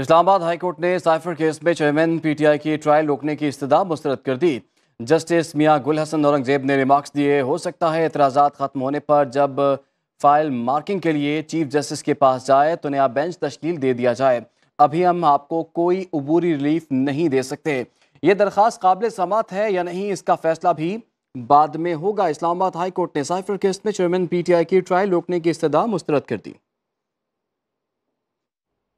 Islamabad high court ने cipher case में chairman PTI की ट्रायल रोकने की इस्तः मुस्तरद कर दी जस्टिस मियाँ गुल हसन औरंगजेब ने रिमार्क्स दिए हो सकता है एतराज ख़त्म होने पर जब फाइल मार्किंग के लिए चीफ जस्टिस के पास जाए तो नया बेंच तश्ल दे दिया जाए अभी हम आपको कोई अबूरी रिलीफ नहीं दे सकते ये दरख्वास्त काबिल समात है या नहीं इसका फैसला भी बाद में होगा इस्लामाबाद हाई कोर्ट ने साइफर केस में चेयरमैन पी की ट्रायल रोकने की इस्तः मुस्तरद कर दी